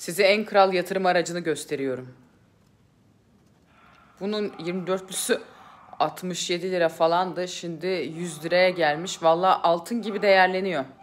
Size en kral yatırım aracını gösteriyorum. Bunun 24'lüsü 67 lira falandı. Şimdi 100 liraya gelmiş. Vallahi altın gibi değerleniyor.